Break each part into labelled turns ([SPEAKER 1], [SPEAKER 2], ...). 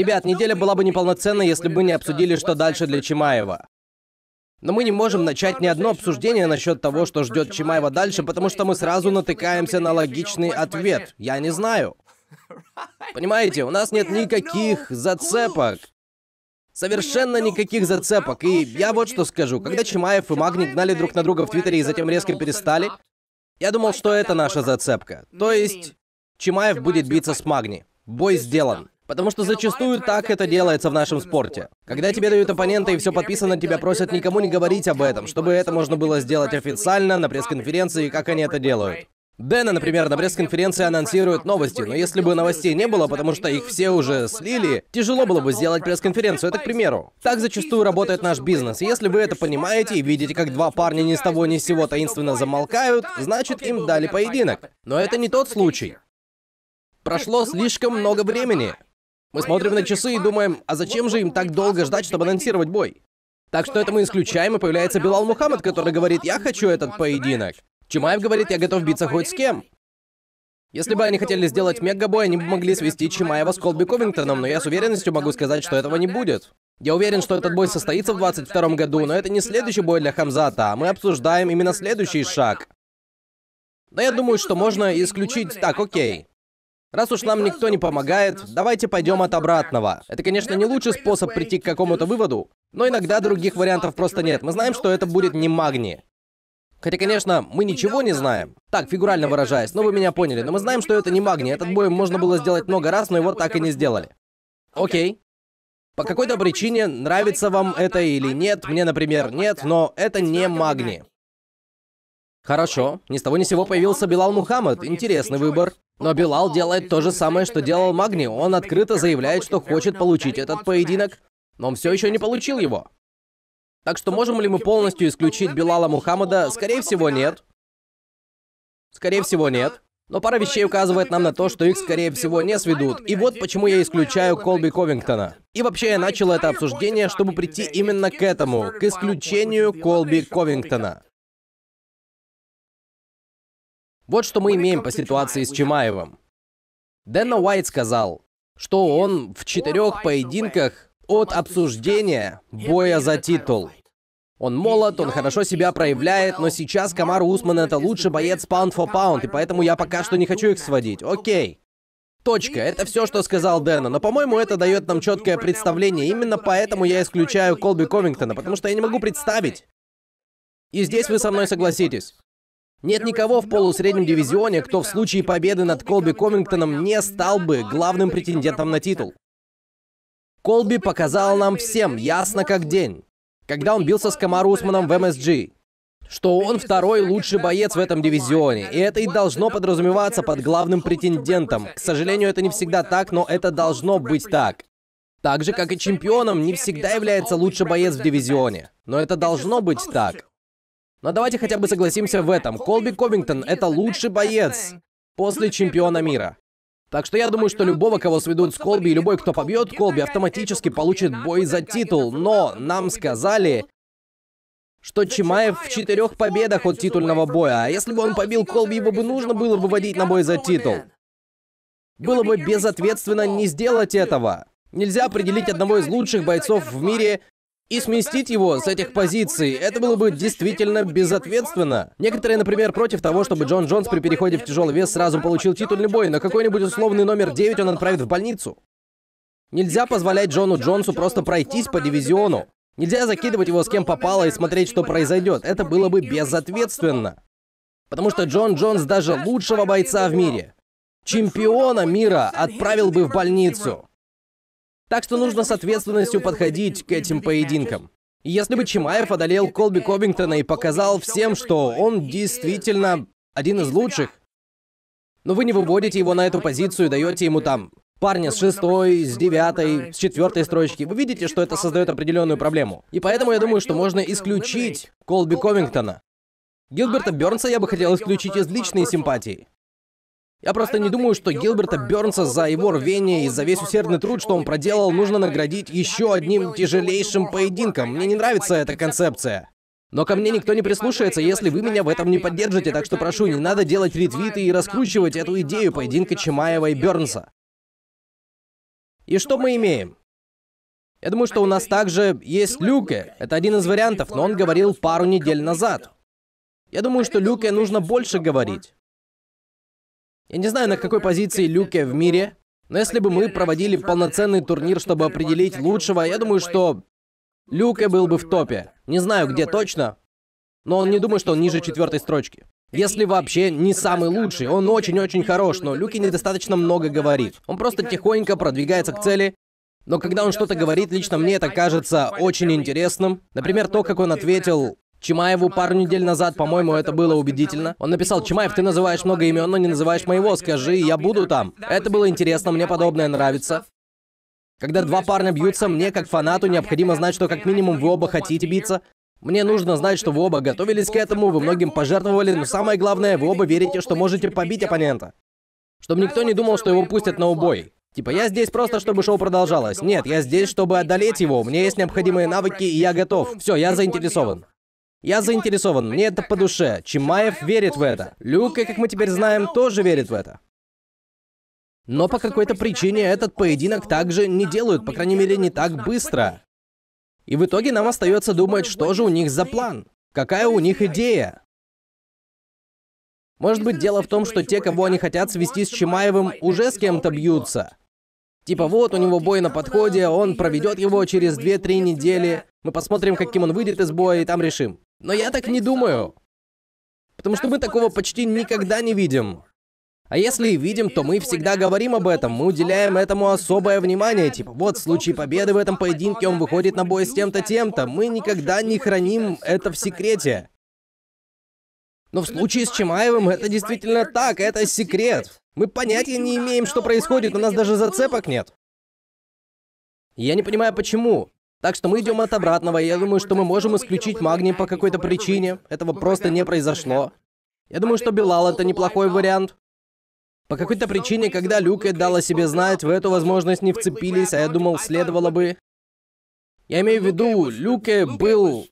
[SPEAKER 1] Ребят, неделя была бы неполноценной, если бы не обсудили, что дальше для Чимаева. Но мы не можем начать ни одно обсуждение насчет того, что ждет Чимаева дальше, потому что мы сразу натыкаемся на логичный ответ. Я не знаю. Понимаете, у нас нет никаких зацепок. Совершенно никаких зацепок. И я вот что скажу. Когда Чимаев и Магни гнали друг на друга в Твиттере и затем резко перестали, я думал, что это наша зацепка. То есть, Чимаев будет биться с Магни. Бой сделан. Потому что зачастую так это делается в нашем спорте. Когда тебе дают оппонента и все подписано, тебя просят никому не говорить об этом, чтобы это можно было сделать официально на пресс-конференции, как они это делают. Дэна, например, на пресс-конференции анонсирует новости, но если бы новостей не было, потому что их все уже слили, тяжело было бы сделать пресс-конференцию, это к примеру. Так зачастую работает наш бизнес. Если вы это понимаете и видите, как два парня ни с того ни с сего таинственно замолкают, значит им дали поединок. Но это не тот случай. Прошло слишком много времени. Мы смотрим на часы и думаем, а зачем же им так долго ждать, чтобы анонсировать бой? Так что это мы исключаем, и появляется Билал Мухаммад, который говорит, я хочу этот поединок. Чимаев говорит, я готов биться хоть с кем. Если бы они хотели сделать мегабой, они бы могли свести Чимаева с Колби Ковингтоном, но я с уверенностью могу сказать, что этого не будет. Я уверен, что этот бой состоится в 22 году, но это не следующий бой для Хамзата, а мы обсуждаем именно следующий шаг. Да я думаю, что можно исключить... Так, окей. Раз уж нам никто не помогает, давайте пойдем от обратного. Это, конечно, не лучший способ прийти к какому-то выводу, но иногда других вариантов просто нет. Мы знаем, что это будет не магни. Хотя, конечно, мы ничего не знаем. Так, фигурально выражаясь, но вы меня поняли. Но мы знаем, что это не магний. Этот бой можно было сделать много раз, но его так и не сделали. Окей. По какой-то причине, нравится вам это или нет, мне, например, нет, но это не магни. Хорошо. Ни с того ни сего появился Белал Мухаммад. Интересный выбор. Но Билал делает то же самое, что делал Магни. Он открыто заявляет, что хочет получить этот поединок, но он все еще не получил его. Так что можем ли мы полностью исключить Билала Мухаммада? Скорее всего, нет. Скорее всего, нет. Но пара вещей указывает нам на то, что их, скорее всего, не сведут. И вот почему я исключаю Колби Ковингтона. И вообще я начал это обсуждение, чтобы прийти именно к этому, к исключению Колби Ковингтона. Вот что мы имеем по ситуации с Чимаевым. Дэнна Уайт сказал, что он в четырех поединках от обсуждения боя за титул. Он молод, он хорошо себя проявляет, но сейчас Камару Усман это лучший боец паунд for паунд, и поэтому я пока что не хочу их сводить. Окей. Точка. Это все, что сказал Дэна. Но, по-моему, это дает нам четкое представление. Именно поэтому я исключаю Колби Ковингтона, потому что я не могу представить. И здесь вы со мной согласитесь. Нет никого в полусреднем дивизионе, кто в случае победы над Колби Комингтоном не стал бы главным претендентом на титул. Колби показал нам всем, ясно как день, когда он бился с Камару Усманом в МСГ, что он второй лучший боец в этом дивизионе, и это и должно подразумеваться под главным претендентом. К сожалению, это не всегда так, но это должно быть так. Так же, как и чемпионом, не всегда является лучший боец в дивизионе. Но это должно быть так. Но давайте хотя бы согласимся в этом. Колби Ковингтон — это лучший боец после чемпиона мира. Так что я думаю, что любого, кого сведут с Колби, и любой, кто побьет Колби, автоматически получит бой за титул. Но нам сказали, что Чимаев в четырех победах от титульного боя. А если бы он побил Колби, его бы нужно было выводить на бой за титул. Было бы безответственно не сделать этого. Нельзя определить одного из лучших бойцов в мире и сместить его с этих позиций. Это было бы действительно безответственно. Некоторые, например, против того, чтобы Джон Джонс при переходе в тяжелый вес сразу получил титульный бой, но какой-нибудь условный номер 9 он отправит в больницу. Нельзя позволять Джону Джонсу просто пройтись по дивизиону. Нельзя закидывать его с кем попало и смотреть, что произойдет. Это было бы безответственно. Потому что Джон Джонс даже лучшего бойца в мире, чемпиона мира, отправил бы в больницу. Так что нужно с ответственностью подходить к этим поединкам. Если бы Чимаев одолел Колби Кобингтона и показал всем, что он действительно один из лучших, но вы не выводите его на эту позицию и даете ему там парня с шестой, с девятой, с четвертой строчки. Вы видите, что это создает определенную проблему. И поэтому я думаю, что можно исключить Колби Ковингтона. Гилберта Бернса я бы хотел исключить из личной симпатии. Я просто не думаю, что Гилберта Бернса за его рвение и за весь усердный труд, что он проделал, нужно наградить еще одним тяжелейшим поединком. Мне не нравится эта концепция. Но ко мне никто не прислушается, если вы меня в этом не поддержите, так что прошу, не надо делать ретвиты и раскручивать эту идею поединка Чимаева и Бернса. И что мы имеем? Я думаю, что у нас также есть Люке. Это один из вариантов, но он говорил пару недель назад. Я думаю, что Люке нужно больше говорить. Я не знаю, на какой позиции Люке в мире, но если бы мы проводили полноценный турнир, чтобы определить лучшего, я думаю, что Люке был бы в топе. Не знаю, где точно, но он не думаю, что он ниже четвертой строчки. Если вообще не самый лучший, он очень-очень хорош, но Люки недостаточно много говорит. Он просто тихонько продвигается к цели, но когда он что-то говорит, лично мне это кажется очень интересным. Например, то, как он ответил Чимаеву пару недель назад, по-моему, это было убедительно. Он написал, Чимаев, ты называешь много имен, но не называешь моего, скажи, я буду там. Это было интересно, мне подобное нравится. Когда два парня бьются, мне, как фанату, необходимо знать, что как минимум вы оба хотите биться. Мне нужно знать, что вы оба готовились к этому, вы многим пожертвовали, но самое главное, вы оба верите, что можете побить оппонента. Чтобы никто не думал, что его пустят на убой. Типа, я здесь просто, чтобы шоу продолжалось. Нет, я здесь, чтобы одолеть его. У меня есть необходимые навыки, и я готов. Все, я заинтересован. Я заинтересован, мне это по душе. Чимаев верит в это. Люка, как мы теперь знаем, тоже верит в это. Но по какой-то причине этот поединок также не делают, по крайней мере, не так быстро. И в итоге нам остается думать, что же у них за план. Какая у них идея? Может быть, дело в том, что те, кого они хотят свести с Чимаевым, уже с кем-то бьются. Типа вот у него бой на подходе, он проведет его через 2-3 недели, мы посмотрим, каким он выйдет из боя, и там решим. Но я так не думаю. Потому что мы такого почти никогда не видим. А если и видим, то мы всегда говорим об этом, мы уделяем этому особое внимание, типа, вот, в случае победы в этом поединке он выходит на бой с тем-то, тем-то, мы никогда не храним это в секрете. Но в случае с Чимаевым это действительно так, это секрет. Мы понятия не имеем, что происходит, у нас даже зацепок нет. Я не понимаю, почему. Так что мы идем от обратного, я думаю, что мы можем исключить магний по какой-то причине. Этого просто не произошло. Я думаю, что Белал это неплохой вариант. По какой-то причине, когда Люка дала себе знать, в эту возможность не вцепились, а я думал, следовало бы. Я имею в виду, Люке был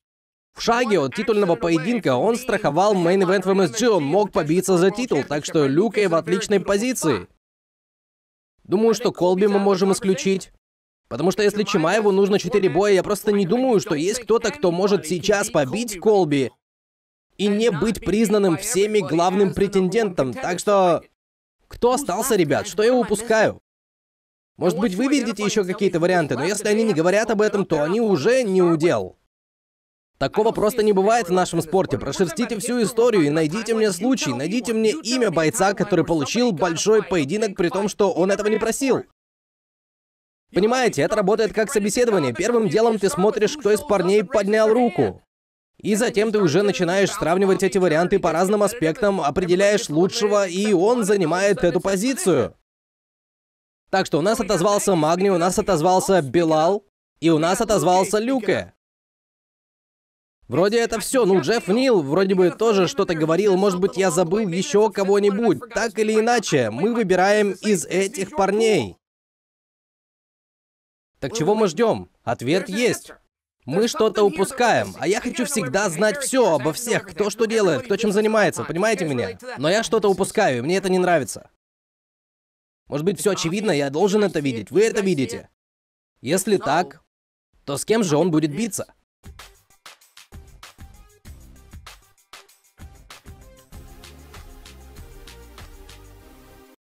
[SPEAKER 1] в шаге от титульного поединка. Он страховал мейн-эвент в МСГ, он мог побиться за титул, так что Люк в отличной позиции. Думаю, что Колби мы можем исключить. Потому что если Чимаеву нужно 4 боя, я просто не думаю, что есть кто-то, кто может сейчас побить Колби и не быть признанным всеми главным претендентом. Так что... Кто остался, ребят? Что я упускаю? Может быть, вы видите еще какие-то варианты, но если они не говорят об этом, то они уже не удел. Такого просто не бывает в нашем спорте. Прошерстите всю историю и найдите мне случай, найдите мне имя бойца, который получил большой поединок, при том, что он этого не просил. Понимаете, это работает как собеседование. Первым делом ты смотришь, кто из парней поднял руку. И затем ты уже начинаешь сравнивать эти варианты по разным аспектам, определяешь лучшего, и он занимает эту позицию. Так что у нас отозвался Магни, у нас отозвался Белал, и у нас отозвался Люка. Вроде это все, ну Джефф Нил вроде бы тоже что-то говорил, может быть я забыл еще кого-нибудь. Так или иначе, мы выбираем из этих парней. Так чего мы ждем? Ответ есть. Мы что-то упускаем, а я хочу всегда знать все обо всех, кто что делает, кто чем занимается, понимаете меня? Но я что-то упускаю, и мне это не нравится. Может быть, все очевидно, я должен это видеть, вы это видите. Если так, то с кем же он будет биться?